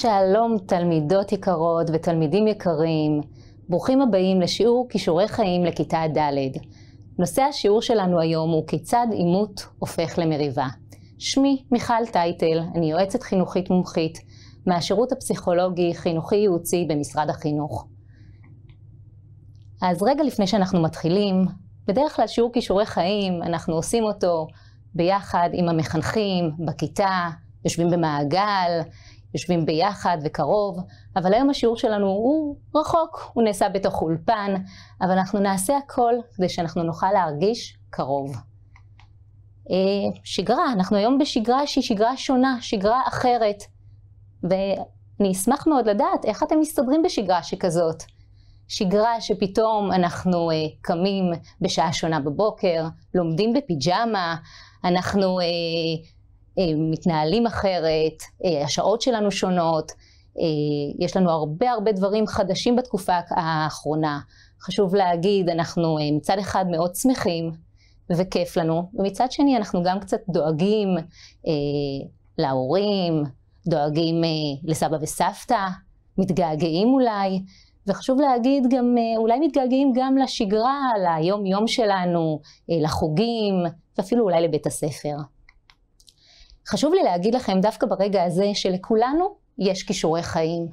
שלום תלמידות יקרות ותלמידים יקרים, ברוכים הבאים לשיעור כישורי חיים לכיתה ד'. נושא השיעור שלנו היום הוא כיצד עימות הופך למריבה. שמי מיכל טייטל, אני יועצת חינוכית מומחית מהשירות הפסיכולוגי חינוכי ייעוצי במשרד החינוך. אז רגע לפני שאנחנו מתחילים, בדרך כלל שיעור כישורי חיים, אנחנו עושים אותו ביחד עם המחנכים, בכיתה, יושבים במעגל, יושבים ביחד וקרוב, אבל היום השיעור שלנו הוא רחוק, הוא נעשה בתוך אולפן, אבל אנחנו נעשה הכל כדי שאנחנו נוכל להרגיש קרוב. אה, שגרה, אנחנו היום בשגרה שהיא שגרה שונה, שגרה אחרת, ואני אשמח מאוד לדעת איך אתם מסתדרים בשגרה שכזאת. שגרה שפתאום אנחנו אה, קמים בשעה שונה בבוקר, לומדים בפיג'מה, אנחנו אה, אה, מתנהלים אחרת, אה, השעות שלנו שונות, אה, יש לנו הרבה הרבה דברים חדשים בתקופה האחרונה. חשוב להגיד, אנחנו מצד אחד מאוד שמחים וכיף לנו, ומצד שני אנחנו גם קצת דואגים אה, להורים, דואגים אה, לסבא וסבתא, מתגעגעים אולי, וחשוב להגיד גם, אולי מתגעגעים גם לשגרה, ליום יום שלנו, אה, לחוגים, ואפילו אולי לבית הספר. חשוב לי להגיד לכם דווקא ברגע הזה שלכולנו יש כישורי חיים.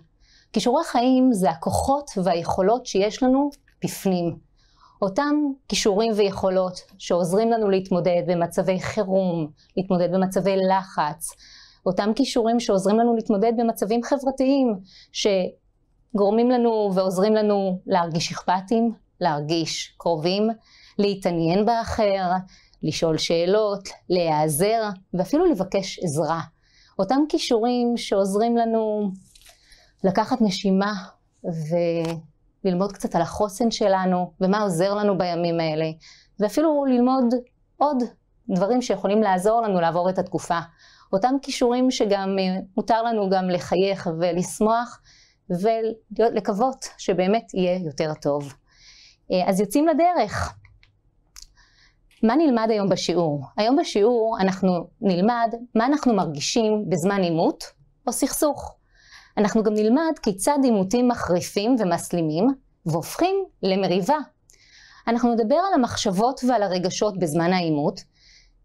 כישורי חיים זה הכוחות והיכולות שיש לנו בפנים. אותם כישורים ויכולות שעוזרים לנו להתמודד במצבי חירום, להתמודד במצבי לחץ, אותם כישורים שעוזרים לנו להתמודד במצבים חברתיים, שגורמים לנו ועוזרים לנו להרגיש אכפתים, להרגיש קרובים, להתעניין באחר, לשאול שאלות, להיעזר ואפילו לבקש עזרה. אותם כישורים שעוזרים לנו לקחת נשימה וללמוד קצת על החוסן שלנו ומה עוזר לנו בימים האלה, ואפילו ללמוד עוד דברים שיכולים לעזור לנו לעבור את התקופה. אותם כישורים שגם אה, מותר לנו גם לחייך ולשמוח ולקוות שבאמת יהיה יותר טוב. אה, אז יוצאים לדרך. מה נלמד היום בשיעור? היום בשיעור אנחנו נלמד מה אנחנו מרגישים בזמן עימות או סכסוך. אנחנו גם נלמד כיצד עימותים מחריפים ומסלימים והופכים למריבה. אנחנו נדבר על המחשבות ועל הרגשות בזמן העימות,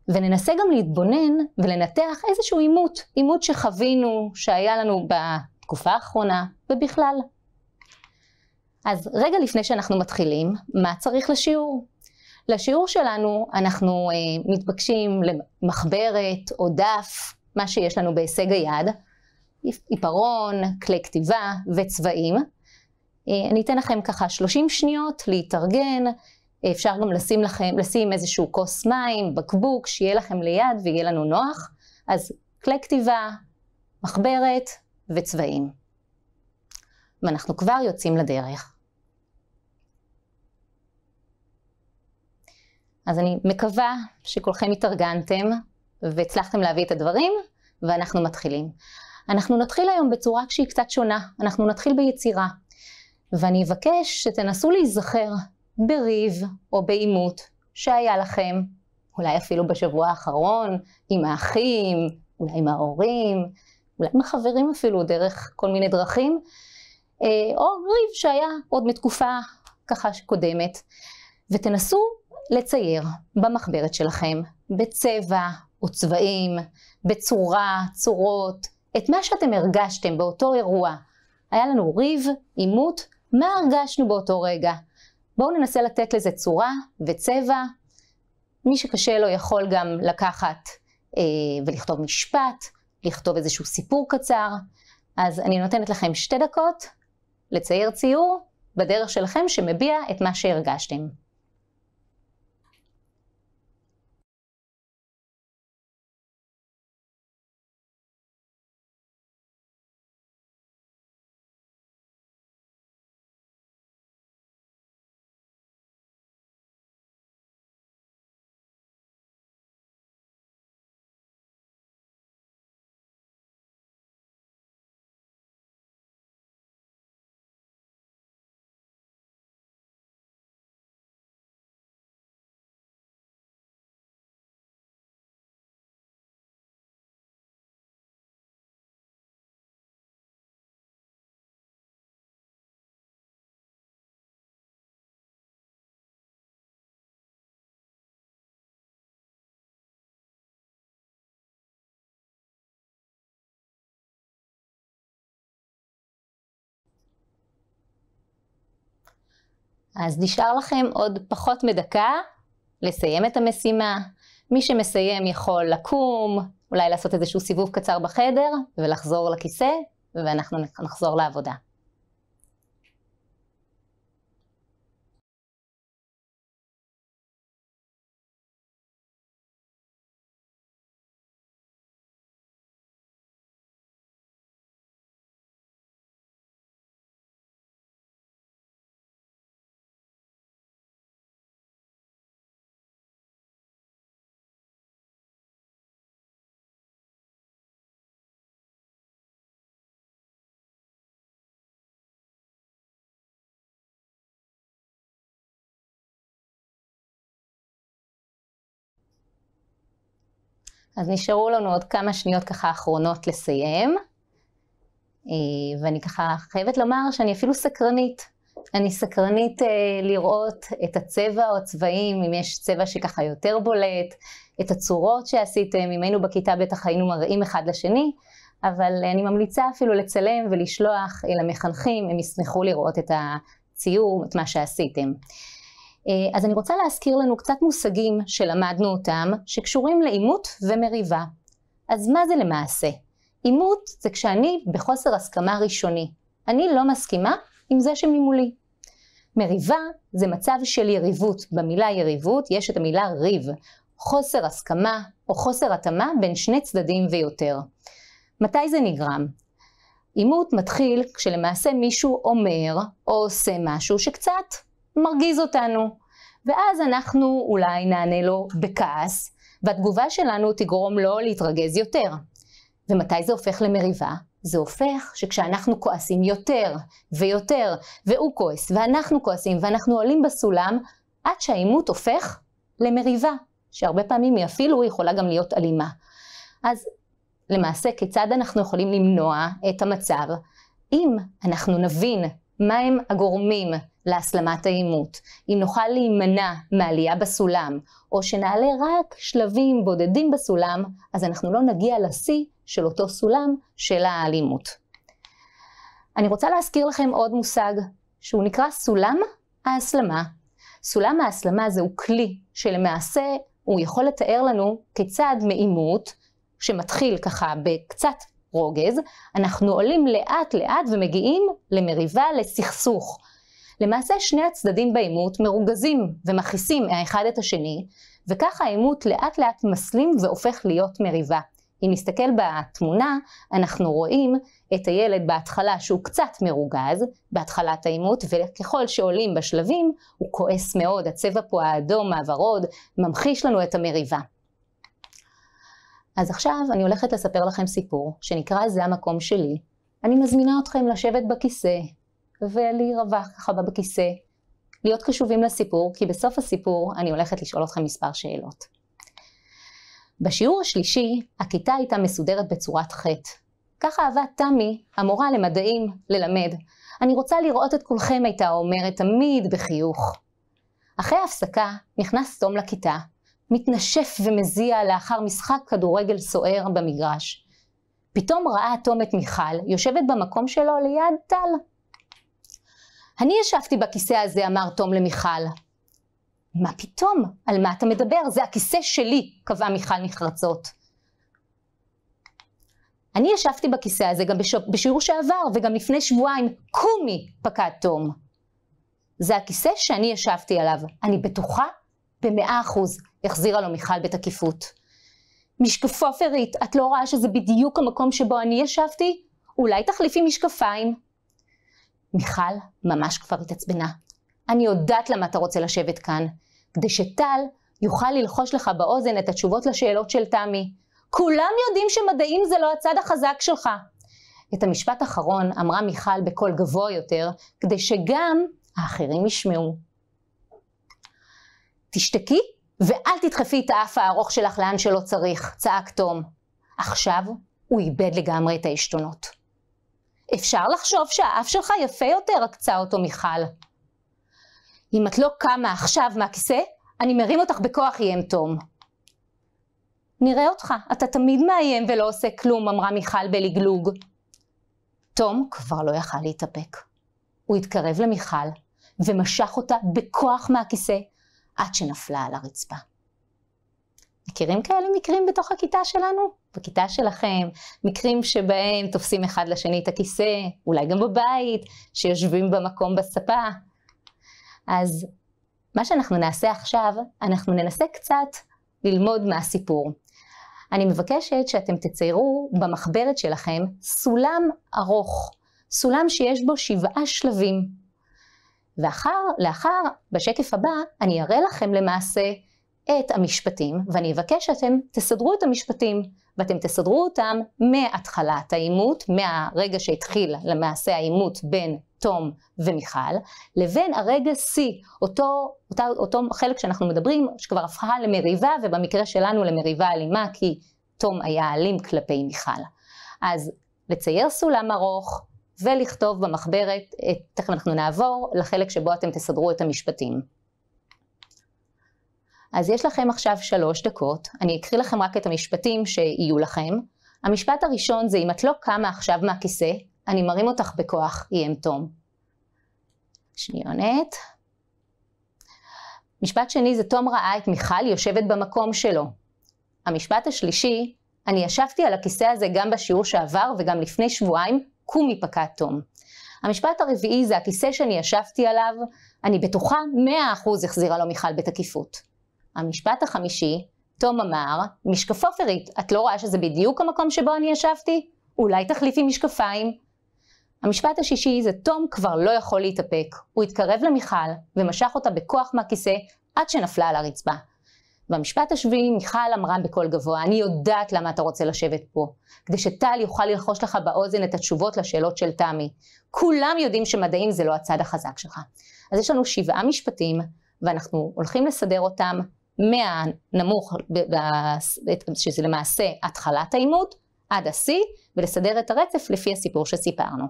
וננסה גם להתבונן ולנתח איזשהו עימות, עימות שחווינו, שהיה לנו בתקופה האחרונה ובכלל. אז רגע לפני שאנחנו מתחילים, מה צריך לשיעור? לשיעור שלנו אנחנו אה, מתבקשים למחברת או דף, מה שיש לנו בהישג היד, עיפרון, כלי כתיבה וצבעים. אה, אני אתן לכם ככה 30 שניות להתארגן, אפשר גם לשים לכם, לשים איזשהו כוס מים, בקבוק, שיהיה לכם ליד ויהיה לנו נוח. אז כלי כתיבה, מחברת וצבעים. ואנחנו כבר יוצאים לדרך. אז אני מקווה שכולכם התארגנתם והצלחתם להביא את הדברים, ואנחנו מתחילים. אנחנו נתחיל היום בצורה שהיא קצת שונה, אנחנו נתחיל ביצירה. ואני אבקש שתנסו להיזכר בריב או בעימות שהיה לכם, אולי אפילו בשבוע האחרון, עם האחים, אולי עם ההורים, אולי עם החברים אפילו, דרך כל מיני דרכים, אה, או ריב שהיה עוד מתקופה ככה שקודמת. ותנסו לצייר במחברת שלכם, בצבע או צבעים, בצורה, צורות, את מה שאתם הרגשתם באותו אירוע. היה לנו ריב, עימות, מה הרגשנו באותו רגע? בואו ננסה לתת לזה צורה וצבע. מי שקשה לו יכול גם לקחת אה, ולכתוב משפט, לכתוב איזשהו סיפור קצר. אז אני נותנת לכם שתי דקות לצייר ציור בדרך שלכם שמביע את מה שהרגשתם. אז נשאר לכם עוד פחות מדקה לסיים את המשימה. מי שמסיים יכול לקום, אולי לעשות איזשהו סיבוב קצר בחדר ולחזור לכיסא, ואנחנו נחזור לעבודה. אז נשארו לנו עוד כמה שניות ככה אחרונות לסיים, אה, ואני ככה חייבת לומר שאני אפילו סקרנית. אני סקרנית אה, לראות את הצבע או הצבעים, אם יש צבע שככה יותר בולט, את הצורות שעשיתם, אם היינו בכיתה בטח היינו מראים אחד לשני, אבל אני ממליצה אפילו לצלם ולשלוח אל המחנכים, הם ישמחו לראות את הציור, את מה שעשיתם. אה, אז אני רוצה להזכיר לנו קצת מושגים שלמדנו אותם, שקשורים לעימות ומריבה. אז מה זה למעשה? עימות זה כשאני בחוסר הסכמה ראשוני. אני לא מסכימה עם זה שממולי. מריבה זה מצב של יריבות. במילה יריבות יש את המילה ריב. חוסר הסכמה או חוסר התאמה בין שני צדדים ויותר. מתי זה נגרם? עימות מתחיל כשלמעשה מישהו אומר או עושה משהו שקצת מרגיז אותנו. ואז אנחנו אולי נענה לו בכעס, והתגובה שלנו תגרום לו להתרגז יותר. ומתי זה הופך למריבה? זה הופך שכשאנחנו כועסים יותר ויותר, והוא כועס, ואנחנו כועסים, ואנחנו עולים בסולם, עד שהעימות הופך למריבה, שהרבה פעמים היא אפילו יכולה גם להיות אלימה. אז למעשה, כיצד אנחנו יכולים למנוע את המצב אם אנחנו נבין מהם הגורמים להסלמת העימות, אם נוכל להימנע מעלייה בסולם, או שנעלה רק שלבים בודדים בסולם, אז אנחנו לא נגיע לשיא של אותו סולם של האלימות. אני רוצה להזכיר לכם עוד מושג, שהוא נקרא סולם ההסלמה. סולם ההסלמה זהו כלי שלמעשה הוא יכול לתאר לנו כיצד מעימות, שמתחיל ככה בקצת רוגז, אנחנו עולים לאט לאט ומגיעים למריבה, לסכסוך. למעשה שני הצדדים בעימות מרוגזים ומכעיסים האחד את השני, וכך העימות לאט לאט מסלים והופך להיות מריבה. אם נסתכל בתמונה, אנחנו רואים את הילד בהתחלה שהוא קצת מרוגז, בהתחלת העימות, וככל שעולים בשלבים, הוא כועס מאוד, הצבע פה האדום, הוורוד, ממחיש לנו את המריבה. אז עכשיו אני הולכת לספר לכם סיפור, שנקרא זה המקום שלי. אני מזמינה אתכם לשבת בכיסא, ולהירווח ככה בכיסא. להיות קשובים לסיפור, כי בסוף הסיפור אני הולכת לשאול אתכם מספר שאלות. בשיעור השלישי, הכיתה הייתה מסודרת בצורת חטא. ככה אהבה תמי, המורה למדעים, ללמד. אני רוצה לראות את כולכם, הייתה אומרת, תמיד בחיוך. אחרי ההפסקה, נכנס תום לכיתה, מתנשף ומזיע לאחר משחק כדורגל סוער במגרש. פתאום ראה תום את מיכל, יושבת במקום שלו ליד טל. אני ישבתי בכיסא הזה, אמר תום למיכל. מה פתאום? על מה אתה מדבר? זה הכיסא שלי, קבעה מיכל נחרצות. אני ישבתי בכיסא הזה גם בשיעור שעבר וגם לפני שבועיים. קומי! פקד תום. זה הכיסא שאני ישבתי עליו. אני בטוחה במאה אחוז, החזירה לו מיכל בתקיפות. משקפופרית, את לא רואה שזה בדיוק המקום שבו אני ישבתי? אולי תחליפי משקפיים? מיכל ממש כבר התעצבנה. אני יודעת למה אתה רוצה לשבת כאן, כדי שטל יוכל ללחוש לך באוזן את התשובות לשאלות של תמי. כולם יודעים שמדעים זה לא הצד החזק שלך. את המשפט האחרון אמרה מיכל בקול גבוה יותר, כדי שגם האחרים ישמעו. תשתקי ואל תדחפי את האף הארוך שלך לאן שלא צריך, צעק תום. עכשיו הוא איבד לגמרי את העשתונות. אפשר לחשוב שהאף שלך יפה יותר, עקצה אותו מיכל. אם את לא קמה עכשיו מהכיסא, אני מרים אותך בכוח, איים תום. נראה אותך, אתה תמיד מאיים ולא עושה כלום, אמרה מיכל בלגלוג. תום כבר לא יכל להתאפק. הוא התקרב למיכל ומשך אותה בכוח מהכיסא עד שנפלה על הרצפה. מכירים כאלה מקרים בתוך הכיתה שלנו? בכיתה שלכם, מקרים שבהם תופסים אחד לשני את הכיסא, אולי גם בבית, שיושבים במקום בספה. אז מה שאנחנו נעשה עכשיו, אנחנו ננסה קצת ללמוד מהסיפור. אני מבקשת שאתם תציירו במחברת שלכם סולם ארוך, סולם שיש בו שבעה שלבים. ואחר, לאחר, בשקף הבא, אני אראה לכם למעשה את המשפטים, ואני אבקש שאתם תסדרו את המשפטים. ואתם תסדרו אותם מהתחלת העימות, מהרגע שהתחיל למעשה העימות בין תום ומיכל, לבין הרגע C, אותו, אותו, אותו חלק שאנחנו מדברים, שכבר הפכה למריבה, ובמקרה שלנו למריבה אלימה, כי תום היה אלים כלפי מיכל. אז לצייר סולם ארוך, ולכתוב במחברת, תכף אנחנו נעבור לחלק שבו אתם תסדרו את המשפטים. אז יש לכם עכשיו שלוש דקות, אני אקריא לכם רק את המשפטים שיהיו לכם. המשפט הראשון זה אם את לא קמה עכשיו מהכיסא, אני מרים אותך בכוח, איים תום. שניונת. משפט שני זה תום ראה את מיכל יושבת במקום שלו. המשפט השלישי, אני ישבתי על הכיסא הזה גם בשיעור שעבר וגם לפני שבועיים, קומי פקד תום. המשפט הרביעי זה הכיסא שאני ישבתי עליו, אני בטוחה 100% החזירה לו מיכל בתקיפות. המשפט החמישי, תום אמר, משקפו פרית, את לא רואה שזה בדיוק המקום שבו אני ישבתי? אולי תחליפי משקפיים? המשפט השישי זה תום כבר לא יכול להתאפק. הוא התקרב למיכל ומשך אותה בכוח מהכיסא עד שנפלה על הרצפה. במשפט השביעי מיכל אמרה בקול גבוה, אני יודעת למה אתה רוצה לשבת פה, כדי שטל יוכל ללחוש לך באוזן את התשובות לשאלות של תמי. כולם יודעים שמדעים זה לא הצד החזק שלך. אז יש לנו שבעה משפטים, ואנחנו הולכים לסדר אותם מהנמוך, שזה למעשה התחלת העימות, עד השיא, ולסדר את הרצף לפי הסיפור שסיפרנו.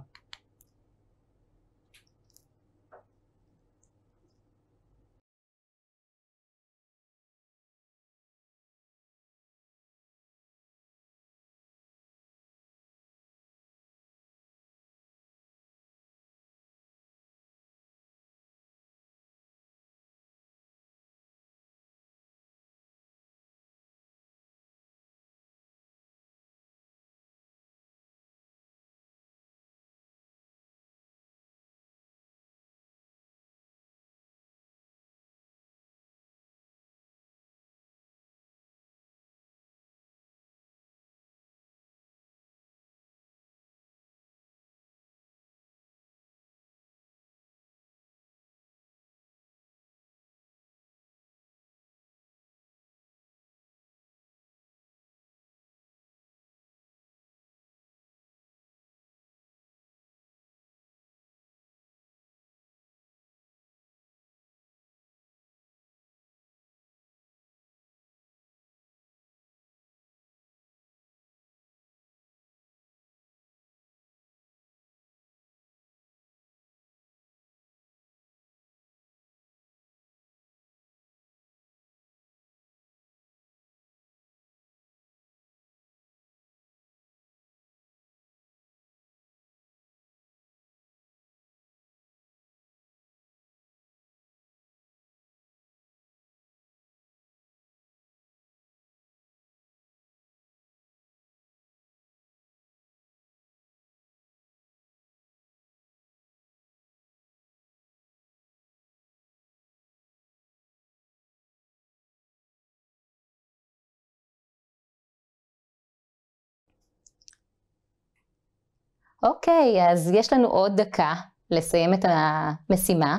אוקיי, אז יש לנו עוד דקה לסיים את המשימה.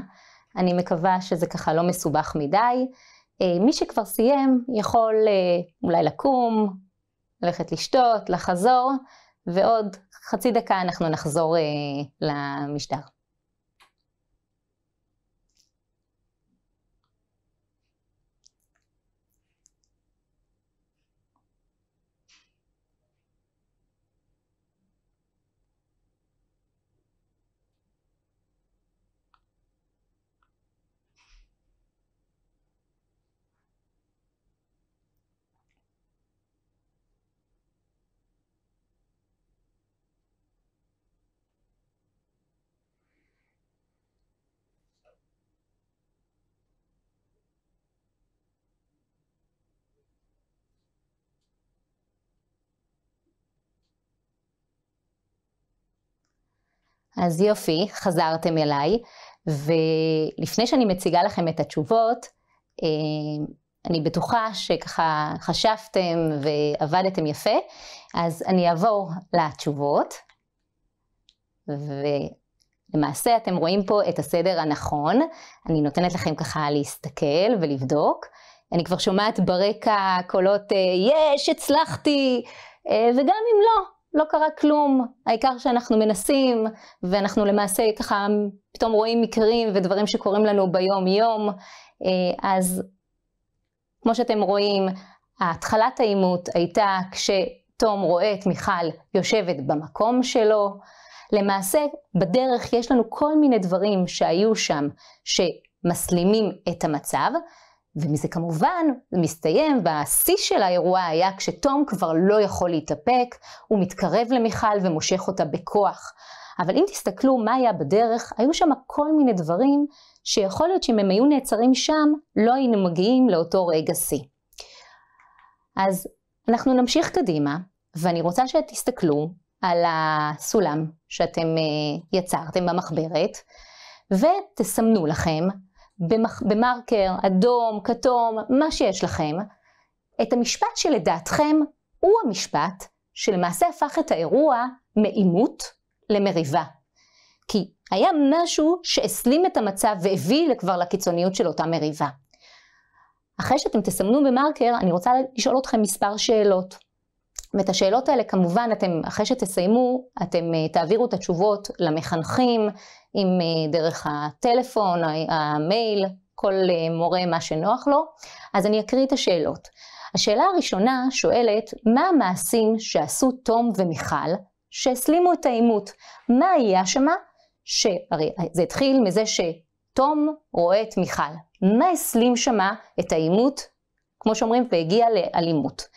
אני מקווה שזה ככה לא מסובך מדי. אה, מי שכבר סיים יכול אה, אולי לקום, ללכת לשתות, לחזור, ועוד חצי דקה אנחנו נחזור אה, למשדר. אז יופי, חזרתם אליי, ולפני שאני מציגה לכם את התשובות, אה, אני בטוחה שככה חשבתם ועבדתם יפה, אז אני אעבור לתשובות, ולמעשה אתם רואים פה את הסדר הנכון, אני נותנת לכם ככה להסתכל ולבדוק. אני כבר שומעת ברקע קולות, אה, יש, הצלחתי, אה, וגם אם לא, לא קרה כלום, העיקר שאנחנו מנסים, ואנחנו למעשה ככה פתאום רואים מקרים ודברים שקורים לנו ביום-יום. אה, אז כמו שאתם רואים, התחלת העימות הייתה כשתום רואה את מיכל יושבת במקום שלו. למעשה, בדרך יש לנו כל מיני דברים שהיו שם שמסלימים את המצב, ומזה כמובן מסתיים, והשיא של האירוע היה כשתום כבר לא יכול להתאפק, הוא מתקרב למיכל ומושך אותה בכוח. אבל אם תסתכלו מה היה בדרך, היו שם כל מיני דברים שיכול להיות שאם הם היו נעצרים שם, לא היינו מגיעים לאותו רגע שיא. אז אנחנו נמשיך קדימה, ואני רוצה שתסתכלו על הסולם שאתם אה, יצרתם במחברת, ותסמנו לכם במרקר, אדום, כתום, מה שיש לכם, את המשפט שלדעתכם הוא המשפט שלמעשה הפך את האירוע מעימות למריבה. כי היה משהו שהסלים את המצב והביא כבר לקיצוניות של אותה מריבה. אחרי שאתם תסמנו במרקר, אני רוצה לשאול אתכם מספר שאלות. ואת השאלות האלה כמובן אתם, אחרי שתסיימו, אתם אה, תעבירו את התשובות למחנכים, אם אה, דרך הטלפון, המייל, כל אה, מורה מה שנוח לו. אז אני אקריא את השאלות. השאלה הראשונה שואלת, מה המעשים שעשו תום ומיכל שהסלימו את העימות? מה היה שמה? שהרי זה התחיל מזה שתום רואה את מיכל. מה הסלים שמה את העימות? כמו שאומרים, והגיע לאלימות.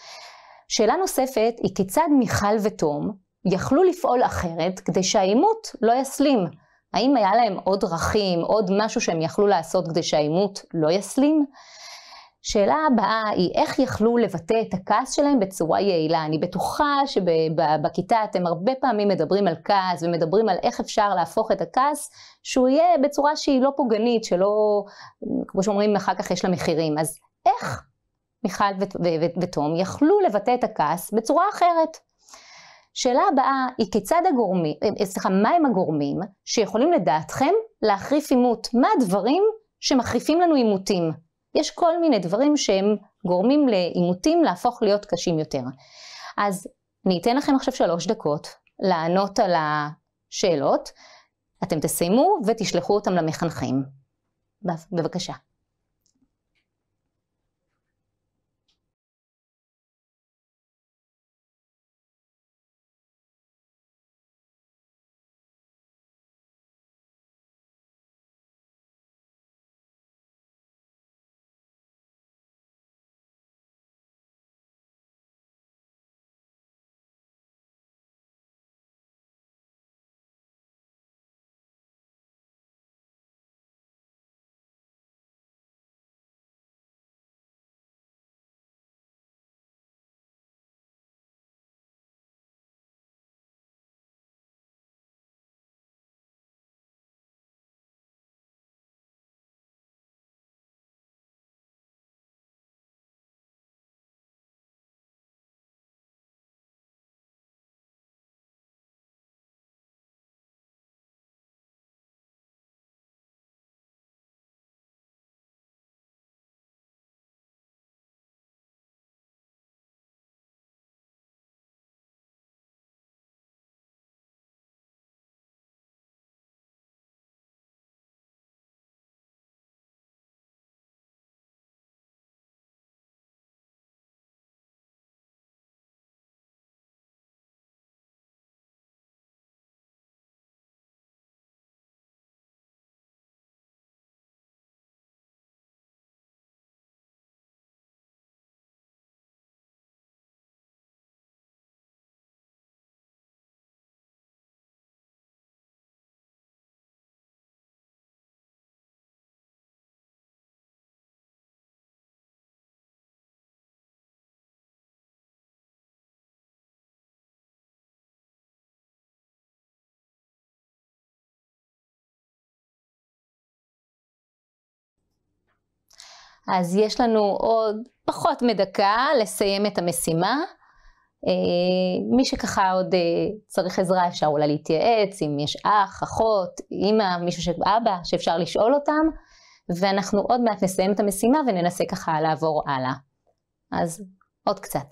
שאלה נוספת היא כיצד מיכל ותום יכלו לפעול אחרת כדי שהעימות לא יסלים. האם היה להם עוד דרכים, עוד משהו שהם יכלו לעשות כדי שהעימות לא יסלים? שאלה הבאה היא איך יכלו לבטא את הכעס שלהם בצורה יעילה. אני בטוחה שבכיתה אתם הרבה פעמים מדברים על כעס ומדברים על איך אפשר להפוך את הכעס, שהוא יהיה בצורה שהיא לא פוגענית, שלא, כמו שאומרים, אחר כך יש לה מחירים. אז איך מיכל ותום, יכלו לבטא את הכעס בצורה אחרת. שאלה הבאה היא כיצד הגורמים, אה, אה, סליחה, מהם הגורמים שיכולים לדעתכם להחריף עימות? מה הדברים שמחריפים לנו עימותים? יש כל מיני דברים שהם גורמים לעימותים להפוך להיות קשים יותר. אז אני אתן לכם עכשיו שלוש דקות לענות על השאלות, אתם תסיימו ותשלחו אותם למחנכים. בבקשה. אז יש לנו עוד פחות מדקה לסיים את המשימה. אה, מי שככה עוד אה, צריך עזרה, אפשר אולי להתייעץ, אם יש אח, אחות, אימא, מישהו ש... אבא, שאפשר לשאול אותם, ואנחנו עוד מעט נסיים את המשימה וננסה ככה לעבור הלאה. אז עוד קצת.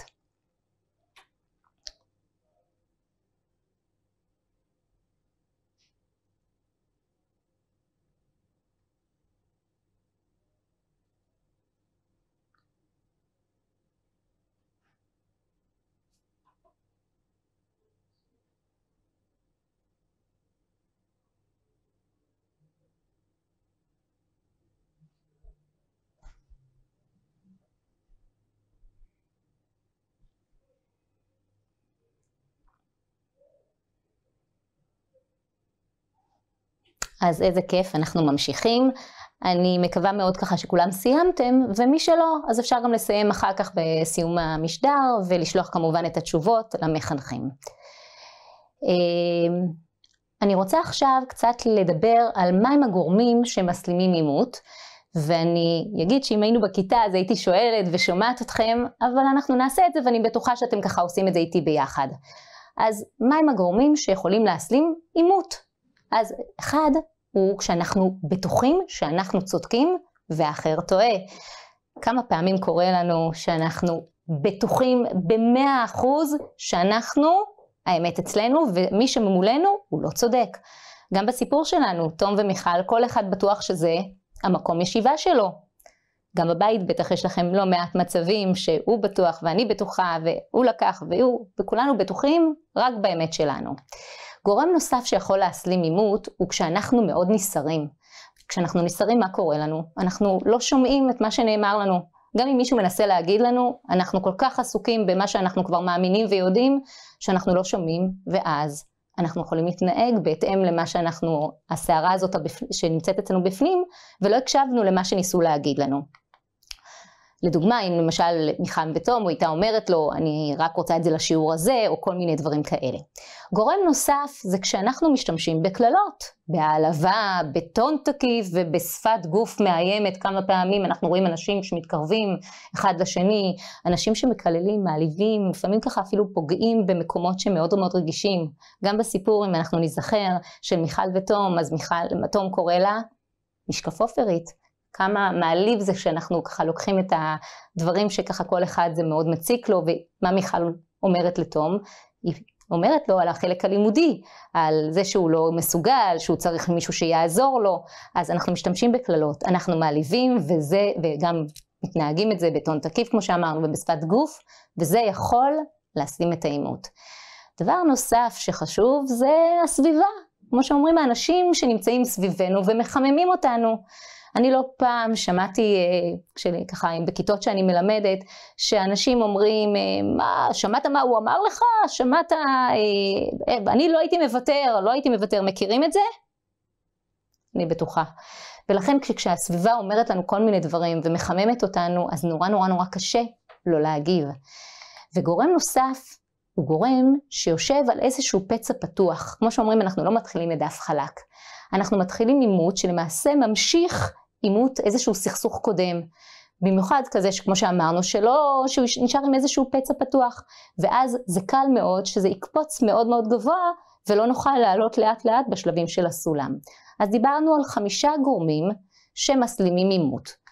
אז איזה כיף, אנחנו ממשיכים. אני מקווה מאוד ככה שכולם סיימתם, ומי שלא, אז אפשר גם לסיים אחר כך בסיום המשדר, ולשלוח כמובן את התשובות למחנכים. אמ, אני רוצה עכשיו קצת לדבר על מהם הגורמים שמסלימים עימות, ואני אגיד שאם היינו בכיתה אז הייתי שואלת ושומעת אתכם, אבל אנחנו נעשה את זה ואני בטוחה שאתם ככה עושים את זה איתי ביחד. אז מהם הגורמים שיכולים להסלים עימות? אז אחד הוא כשאנחנו בטוחים שאנחנו צודקים והאחר טועה. כמה פעמים קורה לנו שאנחנו בטוחים במאה אחוז שאנחנו, האמת אצלנו, ומי שממולנו הוא לא צודק. גם בסיפור שלנו, תום ומיכל, כל אחד בטוח שזה המקום ישיבה שלו. גם בבית בטח יש לכם לא מעט מצבים שהוא בטוח ואני בטוחה והוא לקח והוא, וכולנו בטוחים רק באמת שלנו. גורם נוסף שיכול להסלים עימות הוא כשאנחנו מאוד נסערים. כשאנחנו נסערים, מה קורה לנו? אנחנו לא שומעים את מה שנאמר לנו. גם אם מישהו מנסה להגיד לנו, אנחנו כל כך עסוקים במה שאנחנו כבר מאמינים ויודעים, שאנחנו לא שומעים, ואז אנחנו יכולים להתנהג בהתאם למה שאנחנו, הסערה הזאת שנמצאת אצלנו בפנים, ולא הקשבנו למה שניסו להגיד לנו. לדוגמה, אם למשל מיכל ותום, הייתה אומרת לו, אני רק רוצה את זה לשיעור הזה, או כל מיני דברים כאלה. גורם נוסף זה כשאנחנו משתמשים בקללות, בהעלבה, בטון תקיף ובשפת גוף מאיימת. כמה פעמים אנחנו רואים אנשים שמתקרבים אחד לשני, אנשים שמקללים, מעליבים, לפעמים ככה אפילו פוגעים במקומות שמאוד מאוד רגישים. גם בסיפור, אם אנחנו ניזכר, של מיכל ותום, אז מיכל, תום קורא לה משקפופרית. כמה מעליב זה שאנחנו ככה לוקחים את הדברים שככה כל אחד זה מאוד מציק לו, ומה מיכל אומרת לתום? היא אומרת לו על החלק הלימודי, על זה שהוא לא מסוגל, שהוא צריך מישהו שיעזור לו, אז אנחנו משתמשים בקללות, אנחנו מעליבים, וזה, וגם מתנהגים את זה בטון תקיף, כמו שאמרנו, ובשפת גוף, וזה יכול לשים את העימות. דבר נוסף שחשוב זה הסביבה, כמו שאומרים האנשים שנמצאים סביבנו ומחממים אותנו. אני לא פעם שמעתי, אה, כשלי, ככה בכיתות שאני מלמדת, שאנשים אומרים, אה, מה, שמעת מה הוא אמר לך? שמעת, אה, אני לא הייתי מוותר, לא הייתי מוותר, מכירים את זה? אני בטוחה. ולכן כשהסביבה אומרת לנו כל מיני דברים ומחממת אותנו, אז נורא נורא נורא קשה לא להגיב. וגורם נוסף הוא גורם שיושב על איזשהו פצע פתוח. כמו שאומרים, אנחנו לא מתחילים מדף חלק. אנחנו מתחילים עימות שלמעשה ממשיך עימות, איזשהו סכסוך קודם. במיוחד כזה שכמו שאמרנו, שלא, שהוא נשאר עם איזשהו פצע פתוח. ואז זה קל מאוד שזה יקפוץ מאוד מאוד גבוה, ולא נוכל לעלות לאט לאט בשלבים של הסולם. אז דיברנו על חמישה גורמים שמסלימים עימות.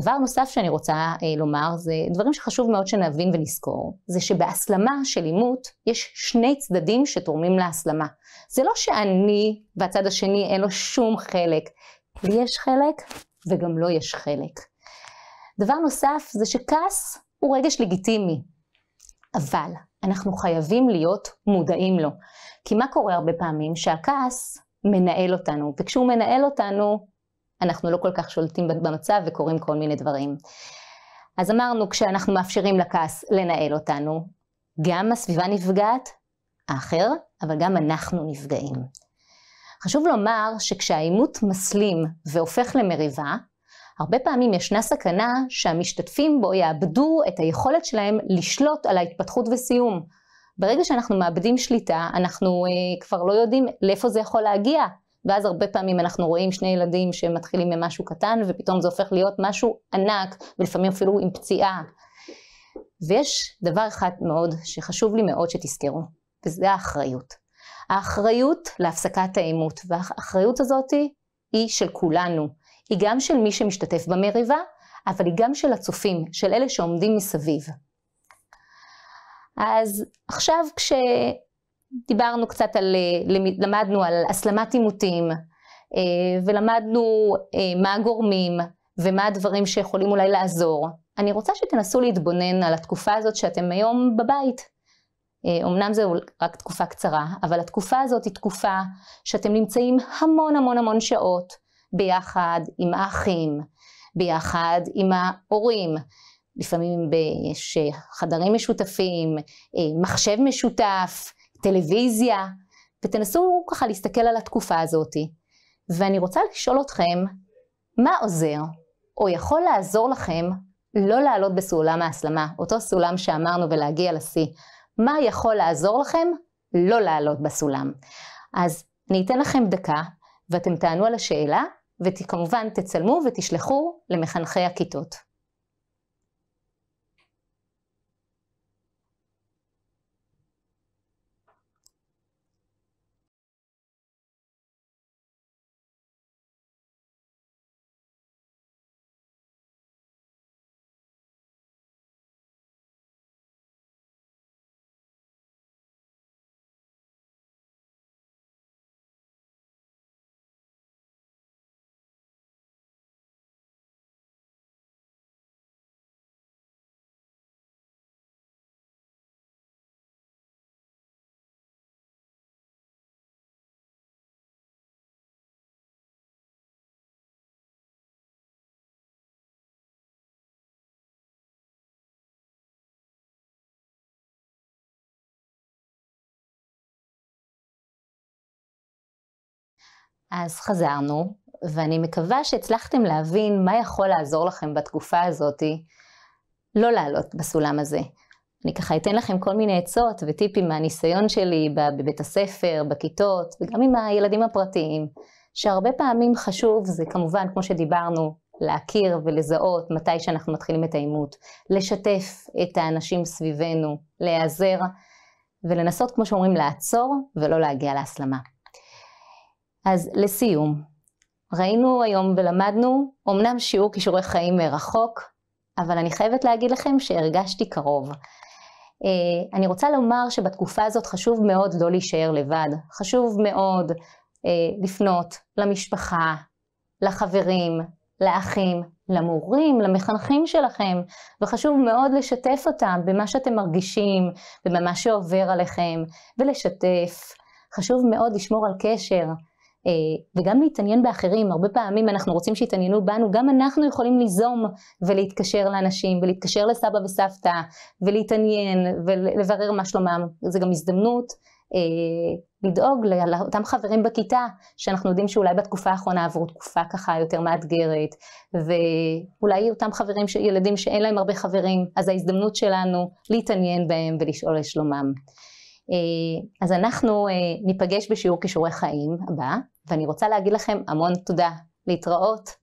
דבר נוסף שאני רוצה אה, לומר זה דברים שחשוב מאוד שנבין ונזכור, זה שבהסלמה של עימות יש שני צדדים שתורמים להסלמה. זה לא שאני והצד השני אין לו שום חלק, לי יש חלק וגם לו לא יש חלק. דבר נוסף זה שכעס הוא רגש לגיטימי, אבל אנחנו חייבים להיות מודעים לו. כי מה קורה הרבה פעמים? שהכעס מנהל אותנו, וכשהוא מנהל אותנו, אנחנו לא כל כך שולטים במצב וקורים כל מיני דברים. אז אמרנו, כשאנחנו מאפשרים לכעס לנהל אותנו, גם הסביבה נפגעת, האחר, אבל גם אנחנו נפגעים. חשוב לומר שכשהעימות מסלים והופך למריבה, הרבה פעמים ישנה סכנה שהמשתתפים בו יאבדו את היכולת שלהם לשלוט על ההתפתחות וסיום. ברגע שאנחנו מאבדים שליטה, אנחנו אה, כבר לא יודעים לאיפה זה יכול להגיע. ואז הרבה פעמים אנחנו רואים שני ילדים שמתחילים ממשהו קטן, ופתאום זה הופך להיות משהו ענק, ולפעמים אפילו עם פציעה. ויש דבר אחד מאוד שחשוב לי מאוד שתזכרו, וזה האחריות. האחריות להפסקת העימות, והאחריות הזאת היא של כולנו. היא גם של מי שמשתתף במריבה, אבל היא גם של הצופים, של אלה שעומדים מסביב. אז עכשיו כשדיברנו קצת על, למדנו על הסלמת עימותים, אה, ולמדנו אה, מה הגורמים ומה הדברים שיכולים אולי לעזור, אני רוצה שתנסו להתבונן על התקופה הזאת שאתם היום בבית. אה, אמנם זו רק תקופה קצרה, אבל התקופה הזאת היא תקופה שאתם נמצאים המון המון המון שעות ביחד עם האחים, ביחד עם ההורים, לפעמים יש אה, חדרים משותפים, אה, מחשב משותף, טלוויזיה, ותנסו ככה להסתכל על התקופה הזאת. ואני רוצה לשאול אתכם, מה עוזר או יכול לעזור לכם לא לעלות בסולם ההסלמה, אותו סולם שאמרנו ולהגיע לשיא? מה יכול לעזור לכם לא לעלות בסולם. אז אני אתן לכם דקה, ואתם תענו על השאלה, וכמובן תצלמו ותשלחו למחנכי הכיתות. אז חזרנו, ואני מקווה שהצלחתם להבין מה יכול לעזור לכם בתקופה הזאתי לא לעלות בסולם הזה. אני ככה אתן לכם כל מיני עצות וטיפים מהניסיון שלי בבית הספר, בכיתות, וגם עם הילדים הפרטיים, שהרבה פעמים חשוב, זה כמובן, כמו שדיברנו, להכיר ולזהות מתי שאנחנו מתחילים את העימות, לשתף את האנשים סביבנו, להיעזר, ולנסות, כמו שאומרים, לעצור ולא להגיע להסלמה. אז לסיום, ראינו היום ולמדנו אמנם שיעור כישורי חיים מרחוק, אבל אני חייבת להגיד לכם שהרגשתי קרוב. אה, אני רוצה לומר שבתקופה הזאת חשוב מאוד לא להישאר לבד. חשוב מאוד אה, לפנות למשפחה, לחברים, לאחים, למורים, למחנכים שלכם, וחשוב מאוד לשתף אותם במה שאתם מרגישים ובמה שעובר עליכם, ולשתף. חשוב מאוד לשמור על קשר. אה, וגם להתעניין באחרים, הרבה פעמים אנחנו רוצים שיתעניינו בנו, גם אנחנו יכולים ליזום ולהתקשר לאנשים ולהתקשר לסבא וסבתא ולהתעניין ולברר מה שלומם, זה גם הזדמנות אה, לדאוג לאותם חברים בכיתה שאנחנו יודעים שאולי בתקופה האחרונה עברו תקופה ככה יותר מאתגרת ואולי אותם חברים, ילדים שאין להם הרבה חברים, אז ההזדמנות שלנו להתעניין בהם ולשאול לשלומם. אה, אז אנחנו אה, ניפגש בשיעור כישורי חיים הבא, ואני רוצה להגיד לכם המון תודה, להתראות.